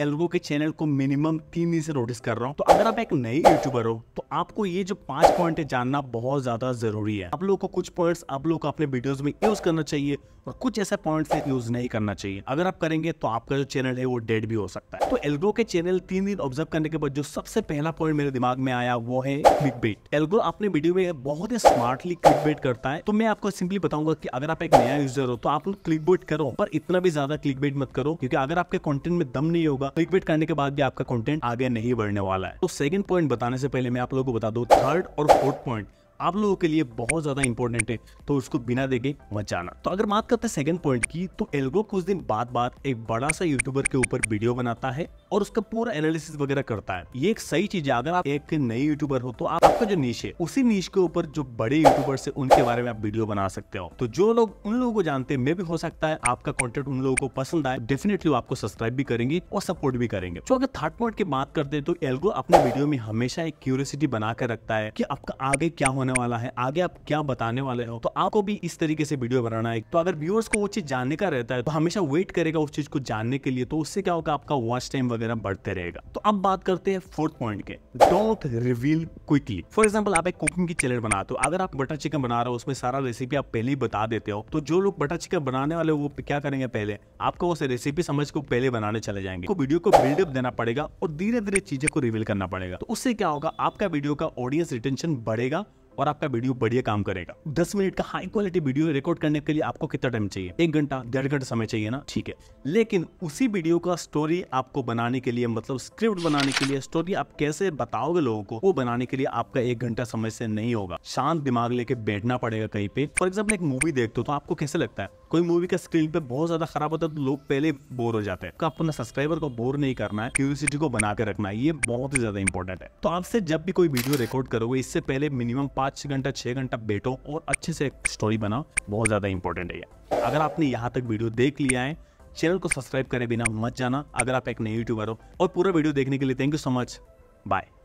algo के channel को minimum तीन दिन से नोटिस कर रहा हूँ तो अगर आप एक नए यूट्यूबर हो तो आपको ये जो पांच पॉइंट है जानना बहुत ज्यादा जरूरी है आप लोगों को कुछ पॉइंट्स आप लोग को अपने वीडियोस में यूज करना चाहिए और कुछ ऐसे पॉइंट्स है यूज नहीं करना चाहिए अगर आप करेंगे तो आपका जो चैनल है वो डेड भी हो सकता है तो एल्गो के चैनल तीन दिन ऑब्जर्व करने के बाद जो सबसे पहला पॉइंट मेरे दिमाग में आया वो है क्लिक बेट एल्गो अपने वीडियो में बहुत ही स्मार्टली क्लिक बेट करता है तो मैं आपको सिंपली बताऊंगा की अगर आप एक नया यूजर हो तो आप लोग क्लिक बेट करो पर इतना भी ज्यादा क्लिक बेट मत करो क्योंकि अगर आपके कॉन्टेंट में दम नहीं होगा होगा क्लिक बेट करने के बाद भी आपका कंटेंट आगे नहीं बढ़ने वाला है तो सेकंड पॉइंट बताने से पहले मैं आप लोगों को बता दू थर्ड और फोर्थ पॉइंट आप लोगों के लिए बहुत ज़्यादा इंपॉर्टेंट है तो उसको बिना देखे मत जाना तो अगर बात करते हैं सेकंड पॉइंट की तो एल्गो कुछ दिन बाद बाद एक बड़ा सा यूट्यूबर के ऊपर वीडियो बनाता है और उसका पूरा एनालिसिस वगैरह करता है ये एक सही चीज है अगर आप एक नए यूट्यूबर हो तो आप, आपका जो नीच है उसी नीच के ऊपर जो बड़े यूट्यूबर है उनके बारे में आप वीडियो बना सकते हो तो जो लोग उन लोगों को जानते हैं मे भी हो सकता है आपका कॉन्टेंट उन लोगों को पसंद आए डेफिनेटली आपको सब्सक्राइब भी करेंगे और सपोर्ट भी करेंगे तो अगर थर्ड पॉइंट की बात करते हैं तो एल्गो अपने वीडियो में हमेशा एक क्यूरियसिटी बनाकर रखता है कि आपका आगे क्या होना होने वाला है आगे आप क्या बताने वाले हो तो आपको भी इस तरीके से वीडियो बनाना है तो अगर व्यूअर्स को वो चीज़ जानने का रहता है तो हमेशा वेट करेगा उस चीज़ को जानने के लिए तो उससे क्या होगा आपका वॉच टाइम वगैरह बढ़ते रहेगा तो अब बात करते हैं फोर्थ पॉइंट के don't reveal quickly for example आप एक कुकिंग की चैनल बनाते हो अगर आप बटर चिकन बना रहे हो उसमें सारा रेसिपी आप पहले ही बता देते हो तो जो लोग बटर चिकन बनाने वाले वो क्या करेंगे पहले आपको उस रेसिपी समझ को पहले बनाने चले जाएंगे तो वीडियो को बिल्डअप देना पड़ेगा और धीरे धीरे चीजें को रिवील करना पड़ेगा तो उससे क्या होगा आपका वीडियो का ऑडियंस रिटेंशन बढ़ेगा और आपका वीडियो बढ़िया काम करेगा दस मिनट का हाई क्वालिटी वीडियो रिकॉर्ड करने के लिए आपको कितना टाइम चाहिए एक घंटा डेढ़ घंटा समय चाहिए ना ठीक है लेकिन उसी वीडियो का स्टोरी आपको बनाने के लिए मतलब स्क्रिप्ट बनाने के लिए स्टोरी आप कैसे बताओगे लोगों को वो बनाने के लिए आपका एक घंटा समय से नहीं होगा शांत दिमाग लेके बैठना पड़ेगा कहीं पे फॉर एग्जाम्पल एक मूवी देखते हो तो आपको कैसे लगता है कोई मूवी का स्क्रीन पे बहुत ज्यादा खराब होता है तो लोग पहले बोर हो जाते हैं तो अपना सब्सक्राइबर को बोर नहीं करना है क्यूरियोसिटी को बना के रखना है ये बहुत ही ज्यादा इंपॉर्टेंट है तो आपसे जब भी कोई वीडियो रिकॉर्ड करोगे इससे पहले मिनिमम पांच घंटा छह घंटा बैठो और अच्छे से स्टोरी बनाओ बहुत ज्यादा इंपॉर्टेंट है अगर आपने यहाँ तक वीडियो देख लिया है चैनल को सब्सक्राइब करें बिना मत जाना अगर आप एक नए यूट्यूबर हो और पूरा वीडियो देखने के लिए thank you so much bye